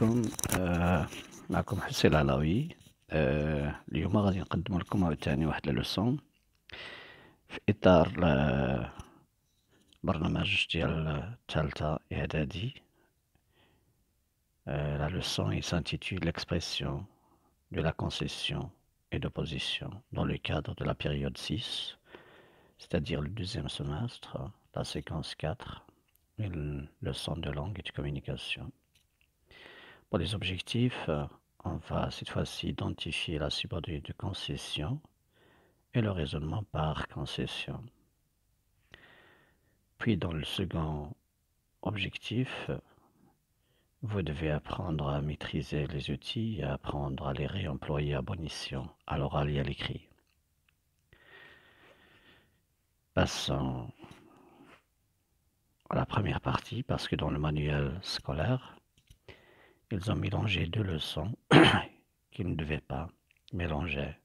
La leçon معكم اليوم غادي s'intitule l'expression de la concession et d'opposition dans le cadre de la période 6 c'est-à-dire le deuxième semestre la séquence 4 leçon de langue et de communication pour les objectifs, euh, on va cette fois-ci identifier la subordonnée de concession et le raisonnement par concession. Puis dans le second objectif, vous devez apprendre à maîtriser les outils et apprendre à les réemployer à bon escient, à l'oral et à l'écrit. Passons à la première partie, parce que dans le manuel scolaire, ils ont mélangé deux leçons qu'ils ne devaient pas mélanger.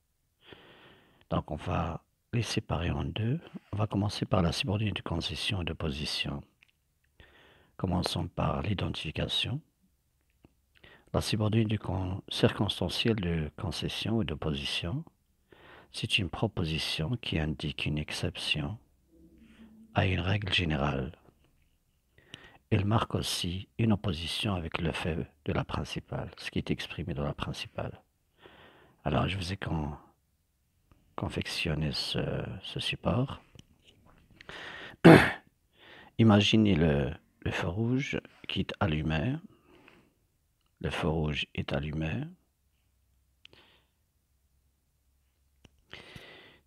Donc on va les séparer en deux. On va commencer par la subordonnée de concession et de position. Commençons par l'identification. La subordonnée du circonstancielle de concession ou d'opposition, c'est une proposition qui indique une exception à une règle générale elle marque aussi une opposition avec le fait de la principale, ce qui est exprimé dans la principale. Alors, je vous ai confectionné ce, support. Imaginez le, feu rouge qui est allumé. Le feu rouge est allumé.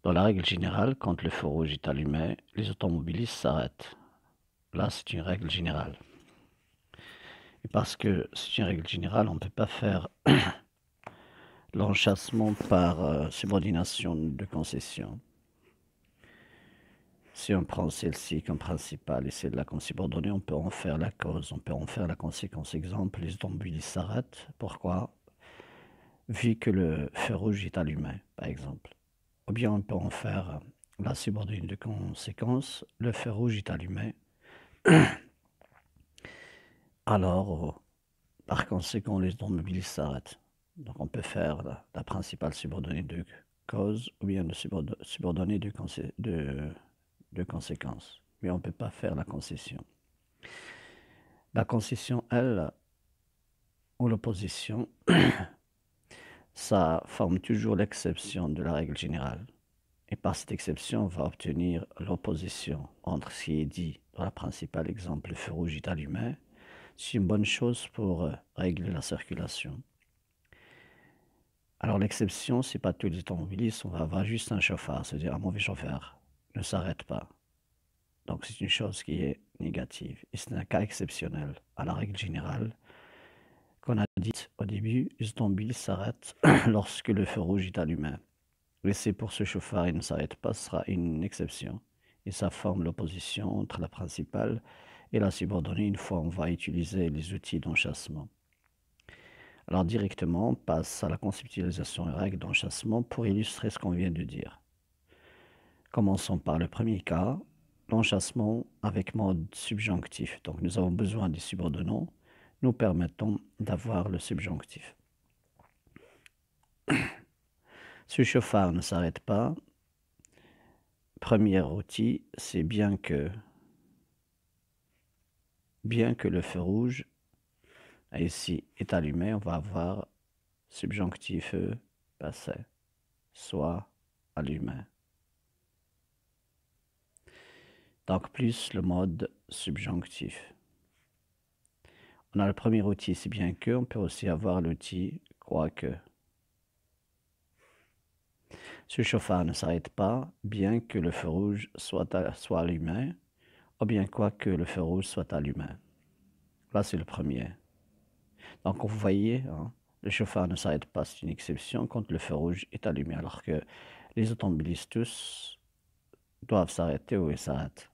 Dans la règle générale, quand le feu rouge est allumé, les automobilistes s'arrêtent. Là, c'est une règle générale. Et parce que c'est une règle générale, on ne peut pas faire l'enchassement par euh, subordination de concession. Si on prend celle-ci comme principale et celle-là comme subordonnée, on peut en faire la cause, on peut en faire la conséquence. Exemple, les zombies s'arrêtent. Pourquoi Vu que le feu rouge est allumé, par exemple. Ou bien on peut en faire la subordonnée de conséquence, le feu rouge est allumé, Alors, euh, par conséquent, les automobiles s'arrêtent. Donc on peut faire la, principale subordonnée de cause ou bien la subordonnée de conséquence. Mais on ne peut pas faire la concession. La concession, elle, ou l'opposition, ça forme toujours l'exception de la règle générale et par cette exception on va obtenir l'opposition entre ce qui est dit dans le principal exemple, le feu rouge est allumé, C'est une bonne chose pour euh, régler la circulation. Alors l'exception, c'est pas tous les automobilistes, on va avoir juste un chauffard, c'est-à-dire un mauvais chauffeur, ne s'arrête pas. Donc c'est une chose qui est négative. Et c'est un cas exceptionnel à la règle générale qu'on a dit au début, les automobilistes s'arrêtent lorsque le feu rouge est allumé. Laisser pour ce chauffard et ne s'arrête pas sera une exception, et ça forme l'opposition entre la principale et la subordonnée une fois on va utiliser les outils d'enchassement. Alors directement, on passe à la conceptualisation et règles d'enchassement pour illustrer ce qu'on vient de dire. Commençons par le premier cas, l'enchassement avec mode subjonctif. Donc nous avons besoin des subordonnants nous permettons d'avoir le subjonctif. Ce chauffard ne s'arrête pas. Premier outil, c'est bien que bien que le feu rouge ici est allumé, on va avoir subjonctif euh, passé, soit allumé. Donc plus le mode subjonctif. On a le premier outil, c'est bien que, on peut aussi avoir l'outil quoique. Ce chauffard ne s'arrête pas, bien que le feu rouge soit, soit allumé, ou bien quoi que le feu rouge soit allumé. Là, c'est le premier. Donc, vous voyez, hein, le chauffard ne s'arrête pas, c'est une exception quand le feu rouge est allumé, alors que les automobilistes tous doivent s'arrêter ou ils s'arrêtent.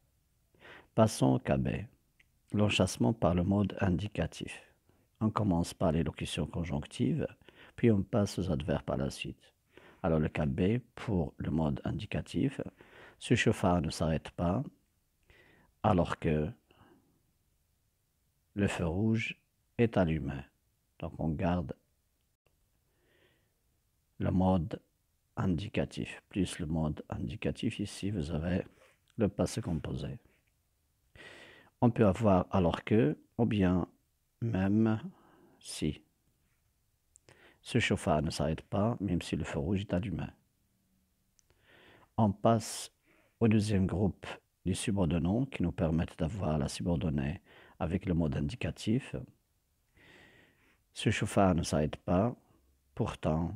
Passons au KB. L'enchassement par le mode indicatif. On commence par l'élocution conjonctive, puis on passe aux adverbes par la suite. Alors le cas b pour le mode indicatif, ce chauffard ne s'arrête pas alors que le feu rouge est allumé. Donc on garde le mode indicatif. Plus le mode indicatif, ici vous avez le passé composé. On peut avoir alors que ou bien même si. Ce chauffard ne s'arrête pas, même si le feu rouge est allumé. On passe au deuxième groupe des subordonnants qui nous permettent d'avoir la subordonnée avec le mode indicatif. Ce chauffard ne s'arrête pas, pourtant,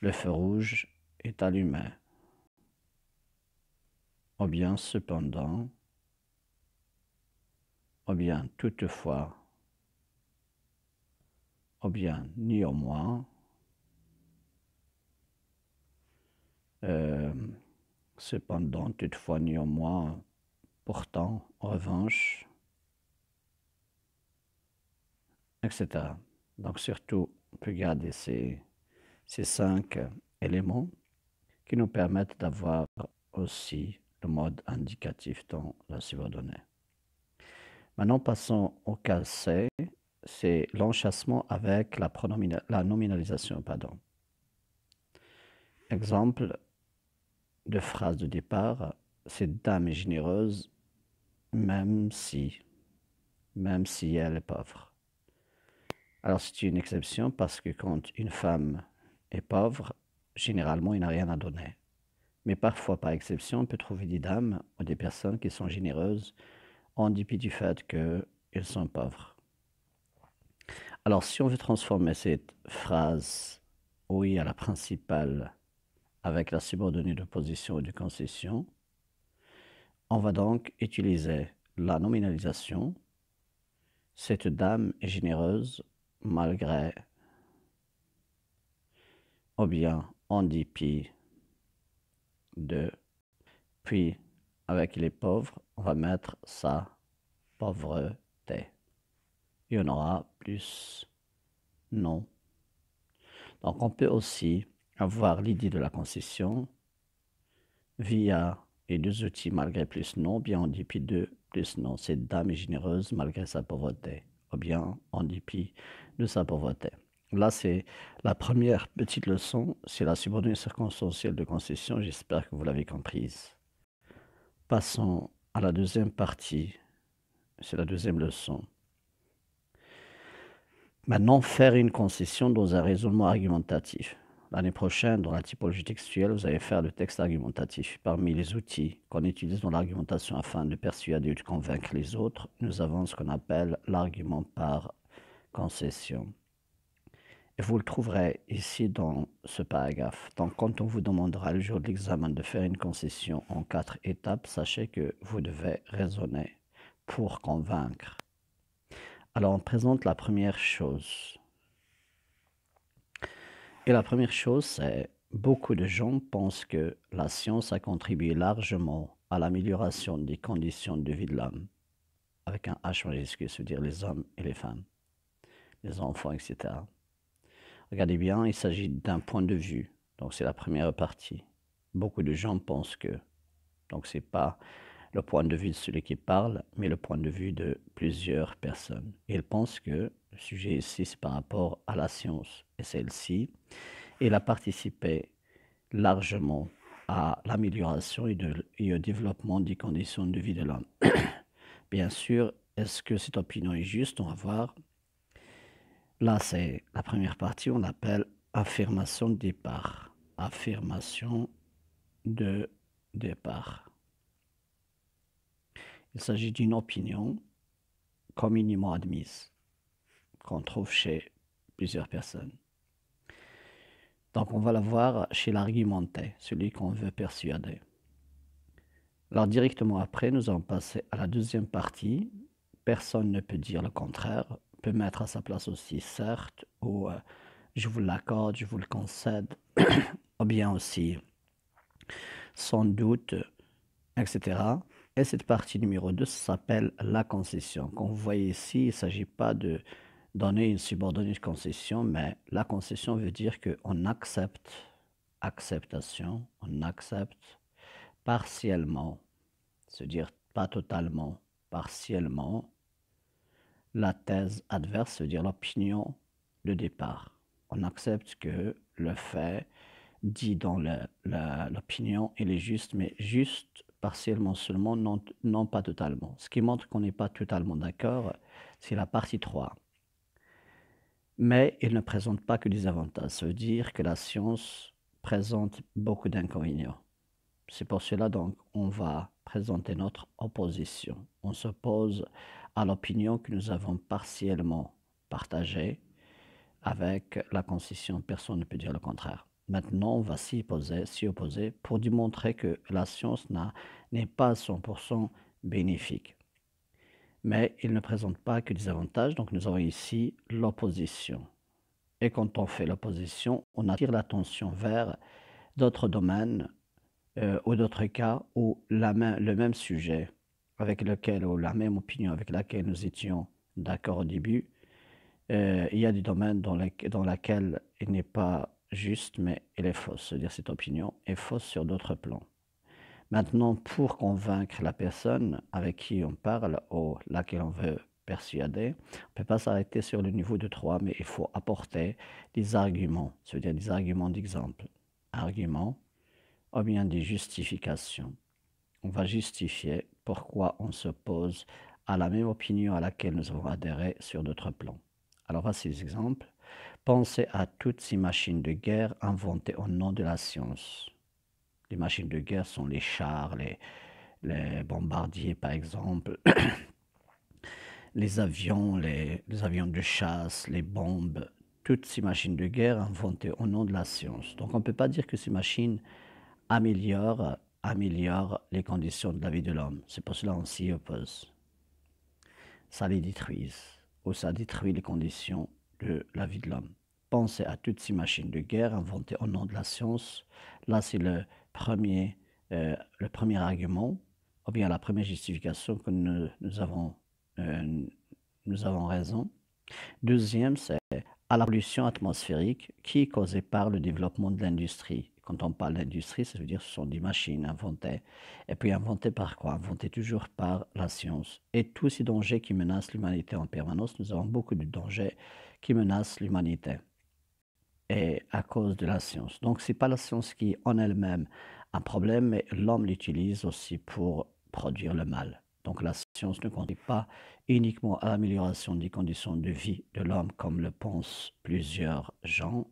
le feu rouge est allumé. Ou bien cependant, ou bien toutefois, ou bien, au moins, euh, cependant, toutefois, ni au moins, pourtant, en revanche, etc. Donc, surtout, peut ces, ces cinq éléments qui nous permettent d'avoir aussi le mode indicatif dans la subordonnée. Maintenant, passons au cas C c'est l'enchassement avec la, nominalisation. Pardon. Exemple de phrase de départ, cette dame est généreuse même si, même si elle est pauvre. Alors c'est une exception parce que quand une femme est pauvre, généralement il n'a rien à donner. Mais parfois, par exception, on peut trouver des dames ou des personnes qui sont généreuses en dépit du fait qu'elles sont pauvres. Alors, si on veut transformer cette phrase oui à la principale avec la subordonnée de position et de concession, on va donc utiliser la nominalisation. Cette dame est généreuse malgré. Ou bien on dit pi de. Puis, avec les pauvres, on va mettre sa pauvreté. Il y en aura plus Non. Donc on peut aussi avoir l'idée de la concession via les deux outils malgré plus non, bien en dépit de plus non. Cette dame est généreuse malgré sa pauvreté, ou bien en dépit de sa pauvreté. Là, c'est la première petite leçon, c'est la subordonnée circonstancielle de concession, j'espère que vous l'avez comprise. Passons à la deuxième partie, c'est la deuxième leçon. Maintenant, faire une concession dans un raisonnement argumentatif. L'année prochaine, dans la typologie textuelle, vous allez faire le texte argumentatif. Parmi les outils qu'on utilise dans l'argumentation afin de persuader ou de convaincre les autres, nous avons ce qu'on appelle l'argument par concession. Et vous le trouverez ici dans ce paragraphe. Donc, quand on vous demandera le jour de l'examen de faire une concession en quatre étapes, sachez que vous devez raisonner pour convaincre. Alors on présente la première chose. Et la première chose, c'est beaucoup de gens pensent que la science a contribué largement à l'amélioration des conditions de vie de l'homme, avec un H majuscule, c'est-à-dire les hommes et les femmes, les enfants, etc. Regardez bien, il s'agit d'un point de vue, donc c'est la première partie. Beaucoup de gens pensent que, donc c'est pas le point de vue de celui qui parle, mais le point de vue de plusieurs personnes. il pense que le sujet ici, c'est par rapport à la science et celle-ci. Il a participé largement à l'amélioration et, au développement des conditions de vie de l'homme. Bien sûr, est-ce que cette opinion est juste On va voir. Là, c'est la première partie, on appelle affirmation de départ. Affirmation de départ. Il s'agit d'une opinion communément admise qu'on trouve chez plusieurs personnes. Donc on va la voir chez l'argumenté, celui qu'on veut persuader. Alors directement après, nous allons passer à la deuxième partie. Personne ne peut dire le contraire, peut mettre à sa place aussi certes, ou euh, je vous l'accorde, je vous le concède, ou bien aussi sans doute, etc. Et cette partie numéro 2 s'appelle la concession. Comme vous voyez ici, il ne s'agit pas de donner une subordonnée de concession, mais la concession veut dire qu'on accepte, acceptation, on accepte partiellement, se dire pas totalement, partiellement, la thèse adverse, c'est-à-dire l'opinion de départ. On accepte que le fait dit dans l'opinion, il est juste, mais juste partiellement seulement, non, non pas totalement. Ce qui montre qu'on n'est pas totalement d'accord, c'est la partie 3. Mais il ne présente pas que des avantages. Ça veut dire que la science présente beaucoup d'inconvénients. C'est pour cela donc on va présenter notre opposition. On s'oppose à l'opinion que nous avons partiellement partagée avec la concession. Personne ne peut dire le contraire maintenant, on va s'y opposer, pour démontrer que la science n'est pas 100% bénéfique. Mais il ne présente pas que des avantages, donc nous avons ici l'opposition. Et quand on fait l'opposition, on attire l'attention vers d'autres domaines euh, ou d'autres cas où la le même sujet avec lequel ou la même opinion avec laquelle nous étions d'accord au début, euh, il y a des domaines dans, lesquels dans lesquels il n'est pas juste, mais elle est fausse. cest dire cette opinion est fausse sur d'autres plans. Maintenant, pour convaincre la personne avec qui on parle ou laquelle on veut persuader, on ne peut pas s'arrêter sur le niveau de 3, mais il faut apporter des arguments, c'est-à-dire des arguments d'exemple. Arguments ou bien des justifications. On va justifier pourquoi on s'oppose à la même opinion à laquelle nous avons adhéré sur d'autres plans. Alors voici les exemples. Pensez à toutes ces machines de guerre inventées au nom de la science. Les machines de guerre sont les chars, les, bombardiers par exemple, les avions, les, avions de chasse, les bombes, toutes ces machines de guerre inventées au nom de la science. Donc on ne peut pas dire que ces machines améliorent, améliorent les conditions de la vie de l'homme. C'est pour cela qu'on s'y oppose. Ça les détruise, ou ça détruit les conditions la vie de l'homme. Pensez à toutes ces machines de guerre inventées au nom de la science. Là, c'est le premier, euh, le premier argument, ou bien la première justification que nous, avons, euh, nous avons raison. Deuxième, c'est à la pollution atmosphérique qui est causée par le développement de l'industrie quand on parle d'industrie, ça veut dire ce sont des machines inventées. Et puis inventées par quoi Inventées toujours par la science. Et tous ces dangers qui menacent l'humanité en permanence, nous avons beaucoup de dangers qui menacent l'humanité. Et à cause de la science. Donc ce n'est pas la science qui en elle-même un problème, mais l'homme l'utilise aussi pour produire le mal. Donc la science ne conduit pas uniquement à l'amélioration des conditions de vie de l'homme, comme le pensent plusieurs gens,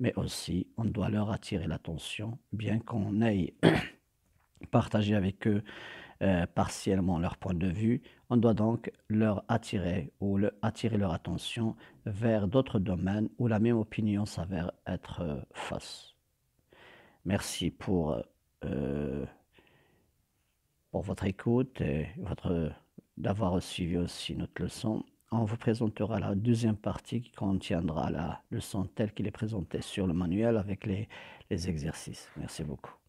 mais aussi on doit leur attirer l'attention, bien qu'on aille partager avec eux euh, partiellement leur point de vue, on doit donc leur attirer ou le, attirer leur attention vers d'autres domaines où la même opinion s'avère être euh, fausse. Merci pour, euh, pour votre écoute et votre, d'avoir suivi aussi notre leçon on vous présentera la deuxième partie qui contiendra la leçon telle qu'il est présentée sur le manuel avec les, les exercices. Merci beaucoup.